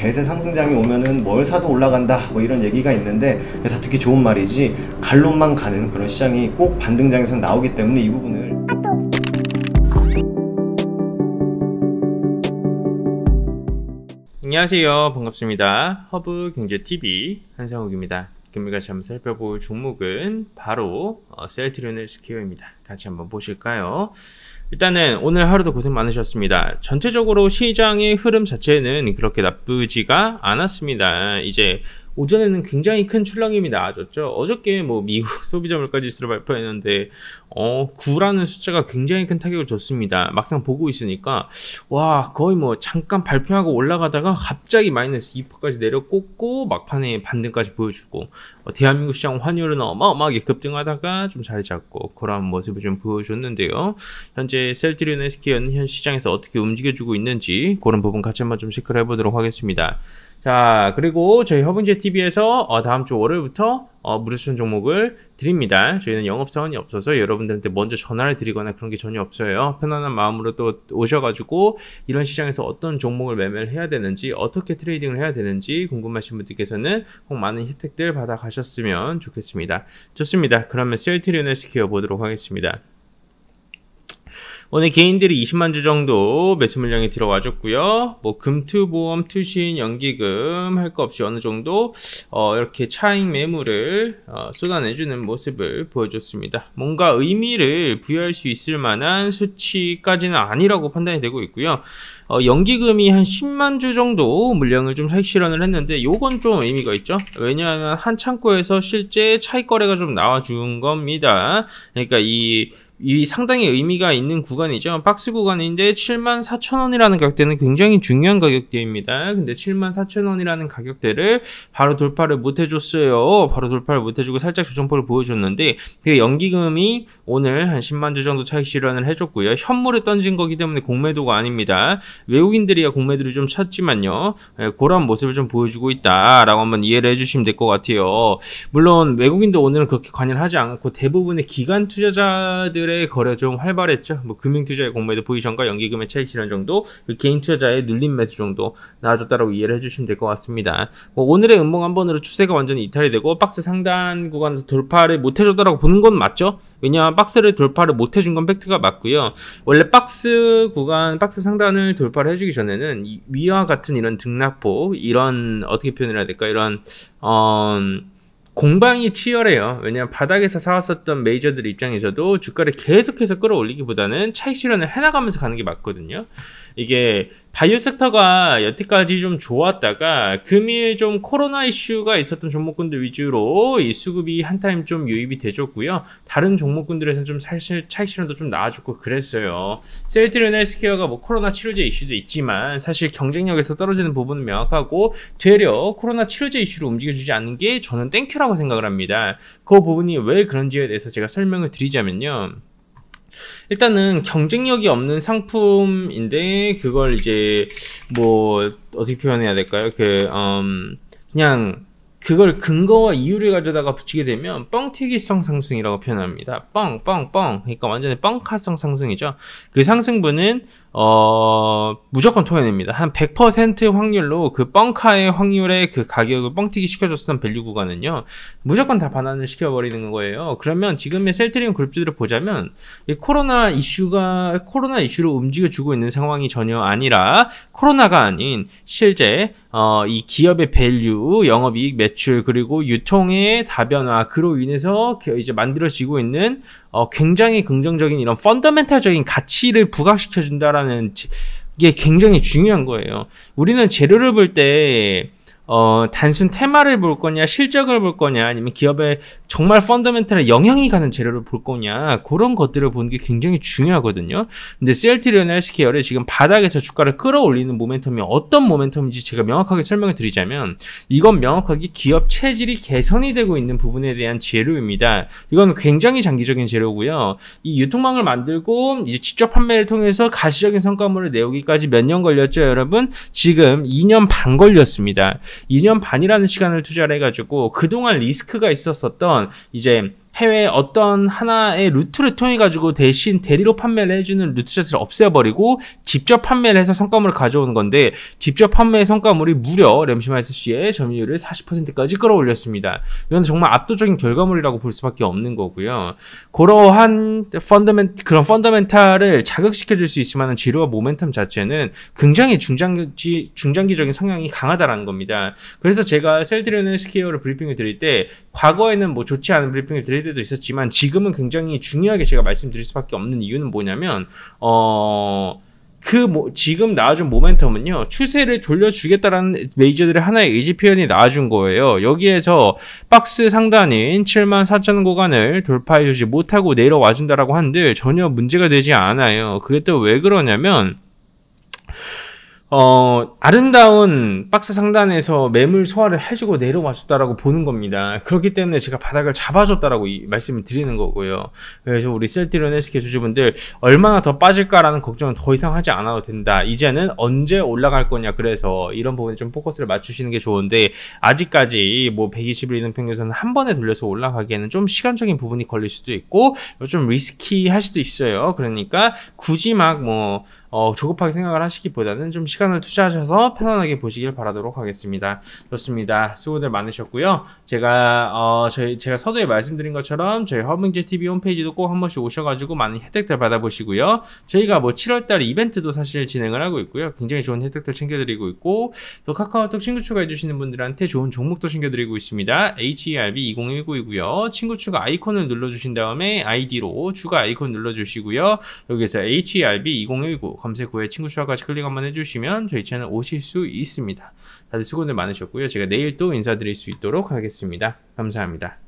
대세 상승장이 오면은 뭘 사도 올라간다 뭐 이런 얘기가 있는데 다 듣기 좋은 말이지 갈론만 가는 그런 시장이 꼭 반등장에서 나오기 때문에 이 부분을 안녕하세요 반갑습니다 허브 경제TV 한상욱입니다 금리가이한 살펴볼 종목은 바로 어, 셀트리온 헬스케어입니다 같이 한번 보실까요 일단은 오늘 하루도 고생 많으셨습니다. 전체적으로 시장의 흐름 자체는 그렇게 나쁘지가 않았습니다. 이제 오전에는 굉장히 큰 출렁임이 나아졌죠 어저께 뭐 미국 소비자 물가 지수를 발표했는데 어 9라는 숫자가 굉장히 큰 타격을 줬습니다. 막상 보고 있으니까 와 거의 뭐 잠깐 발표하고 올라가다가 갑자기 마이너스 2%까지 내려꽂고 막판에 반등까지 보여주고 어, 대한민국 시장 환율은 어마어마하게 급등하다가 좀 자리 잡고 그런 모습을 좀 보여줬는데요. 현재 셀트리온 s k 현 시장에서 어떻게 움직여주고 있는지 그런 부분 같이 한번 좀 체크를 해보도록 하겠습니다. 자 그리고 저희 허브제 TV에서 어, 다음 주 월요일부터 어, 무료수준 종목을 드립니다. 저희는 영업사원이 없어서 여러분들한테 먼저 전화를 드리거나 그런 게 전혀 없어요. 편안한 마음으로 또 오셔가지고 이런 시장에서 어떤 종목을 매매를 해야 되는지 어떻게 트레이딩을 해야 되는지 궁금하신 분들께서는 꼭 많은 혜택들 받아가셨으면 좋겠습니다. 좋습니다. 그러면 셀트리온을 시켜보도록 하겠습니다. 오늘 개인들이 20만 주 정도 매수 물량이 들어와줬고요. 뭐 금투보험, 투신, 연기금 할 거 없이 어느 정도 어, 이렇게 차익 매물을 어, 쏟아내주는 모습을 보여줬습니다. 뭔가 의미를 부여할 수 있을 만한 수치까지는 아니라고 판단이 되고 있고요. 어, 연기금이 한 10만 주 정도 물량을 좀 실현을 했는데 요건 좀 의미가 있죠. 왜냐하면 한 창고에서 실제 차익 거래가 좀 나와준 겁니다. 그러니까 이이 상당히 의미가 있는 구간이죠. 박스 구간인데 74,000원이라는 가격대는 굉장히 중요한 가격대입니다. 근데 74,000원이라는 가격대를 바로 돌파를 못 해줬어요. 바로 돌파를 못 해주고 살짝 조정포를 보여줬는데 그 연기금이 오늘 한 10만 주 정도 차익 실현을 해줬고요. 현물을 던진 거기 때문에 공매도가 아닙니다. 외국인들이야 공매도를 좀 찾지만요. 예, 그런 모습을 좀 보여주고 있다라고 한번 이해를 해주시면 될 것 같아요. 물론 외국인도 오늘은 그렇게 관여를 하지 않고 대부분의 기관 투자자들 시대의 거래 좀 활발했죠. 뭐 금융 투자의 공매도 포지션과 연기금의 차익 실현 정도, 개인 투자자의 눌림 매수 정도 나아졌다라고 이해를 해주시면 될 것 같습니다. 뭐 오늘의 음봉 한 번으로 추세가 완전히 이탈이 되고 박스 상단 구간 돌파를 못 해줬다라고 보는 건 맞죠. 왜냐하면 박스를 돌파를 못 해준 건 팩트가 맞고요. 원래 박스 구간, 박스 상단을 돌파를 해주기 전에는 위와 같은 이런 등락폭, 이런 어떻게 표현해야 될까? 이런 어. 공방이 치열해요. 왜냐하면 바닥에서 사왔었던 메이저들 입장에서도 주가를 계속해서 끌어올리기보다는 차익 실현을 해나가면서 가는 게 맞거든요. 이게 바이오 섹터가 여태까지 좀 좋았다가 금일 좀 코로나 이슈가 있었던 종목군들 위주로 이 수급이 한타임 좀 유입이 되줬고요. 다른 종목군들에서는 좀 사실 차익실현도 좀 나아졌고 그랬어요. 셀트리온 헬스케어가 뭐 코로나 치료제 이슈도 있지만 사실 경쟁력에서 떨어지는 부분은 명확하고 되려 코로나 치료제 이슈로 움직여주지 않는 게 저는 땡큐라고 생각을 합니다. 그 부분이 왜 그런지에 대해서 제가 설명을 드리자면요. 일단은 경쟁력이 없는 상품인데 그걸 이제 뭐 어떻게 표현해야 될까요? 그 음, 그냥 그걸 근거와 이유를 가져다가 붙이게 되면 뻥튀기성 상승이라고 표현합니다. 뻥, 뻥, 뻥. 그러니까 완전히 뻥카성 상승이죠. 그 상승분은 어, 무조건 토해냅니다. 한 100% 확률로 그 뻥카의 확률에 그 가격을 뻥튀기 시켜줬던 밸류 구간은요, 무조건 다 반환을 시켜버리는 거예요. 그러면 지금의 셀트리온 그룹주들을 보자면, 코로나 이슈가, 코로나 이슈로 움직여주고 있는 상황이 전혀 아니라, 코로나가 아닌, 실제, 어, 이 기업의 밸류, 영업이익, 매 매출 그리고 유통의 다변화 그로 인해서 이제 만들어지고 있는 어, 굉장히 긍정적인 이런 펀더멘탈적인 가치를 부각시켜 준다라는 게 굉장히 중요한 거예요. 우리는 재료를 볼때 어, 단순 테마를 볼 거냐, 실적을 볼 거냐, 아니면 기업의 정말 펀더멘털에 영향이 가는 재료를 볼 거냐, 그런 것들을 보는 게 굉장히 중요하거든요. 근데 셀트리온 헬스 케어를 지금 바닥에서 주가를 끌어올리는 모멘텀이 어떤 모멘텀인지 제가 명확하게 설명을 드리자면, 이건 명확하게 기업 체질이 개선이 되고 있는 부분에 대한 재료입니다. 이건 굉장히 장기적인 재료고요. 이 유통망을 만들고, 이제 직접 판매를 통해서 가시적인 성과물을 내오기까지 몇 년 걸렸죠, 여러분? 지금 2년 반 걸렸습니다. 2년 반이라는 시간을 투자를 해가지고 그동안 리스크가 있었었던 이제 해외 어떤 하나의 루트를 통해 가지고 대신 대리로 판매를 해주는 루트샷을 없애버리고 직접 판매를 해서 성과물을 가져오는 건데 직접 판매의 성과물이 무려 램시마이스 씨의 점유율을 40%까지 끌어올렸습니다. 이건 정말 압도적인 결과물이라고 볼 수밖에 없는 거고요. 그러한 펀더멘 그런 펀더멘탈을 자극시켜줄 수 있지만 지루와 모멘텀 자체는 굉장히 중장기 중장기적인 성향이 강하다라는 겁니다. 그래서 제가 셀트리온의 스케어를 브리핑을 드릴 때 과거에는 뭐 좋지 않은 브리핑을 드릴 때 때도 있었지만 지금은 굉장히 중요하게 제가 말씀드릴 수밖에 없는 이유는 뭐냐면 어. 그 뭐, 지금 나와준 모멘텀은요 추세를 돌려주겠다라는 메이저들의 하나의 의지 표현이 나와준 거예요 여기에서 박스 상단인 7만 4천 구간을 돌파해주지 못하고 내려와준다라고 한들 전혀 문제가 되지 않아요 그게 또 왜 그러냐면 어, 아름다운 박스 상단에서 매물 소화를 해주고 내려와 줬다라고 보는 겁니다. 그렇기 때문에 제가 바닥을 잡아줬다라고 이, 말씀을 드리는 거고요. 그래서 우리 셀티로네스 개주주분들 얼마나 더 빠질까라는 걱정은 더 이상 하지 않아도 된다. 이제는 언제 올라갈 거냐. 그래서 이런 부분에 좀 포커스를 맞추시는 게 좋은데 아직까지 뭐121 이동 평균선은 한 번에 돌려서 올라가기에는 좀 시간적인 부분이 걸릴 수도 있고 좀 리스키할 수도 있어요. 그러니까 굳이 막뭐 어, 조급하게 생각을 하시기보다는 좀 시간을 투자하셔서 편안하게 보시길 바라도록 하겠습니다. 좋습니다. 수고들 많으셨고요. 제가 어, 저희 제가 서두에 말씀드린 것처럼 저희 허빙제 TV 홈페이지도 꼭 한 번씩 오셔가지고 많은 혜택들 받아보시고요. 저희가 뭐 7월달 이벤트도 사실 진행을 하고 있고요. 굉장히 좋은 혜택들 챙겨드리고 있고 또 카카오톡 친구 추가해주시는 분들한테 좋은 종목도 챙겨드리고 있습니다. HERB 2019이고요. 친구 추가 아이콘을 눌러주신 다음에 아이디로 추가 아이콘 눌러주시고요. 여기서 HERB 2019 검색 후에 친구 추가까지 클릭 한번 해주시면 저희 채널 오실 수 있습니다. 다들 수고들 많으셨고요. 제가 내일 또 인사드릴 수 있도록 하겠습니다. 감사합니다.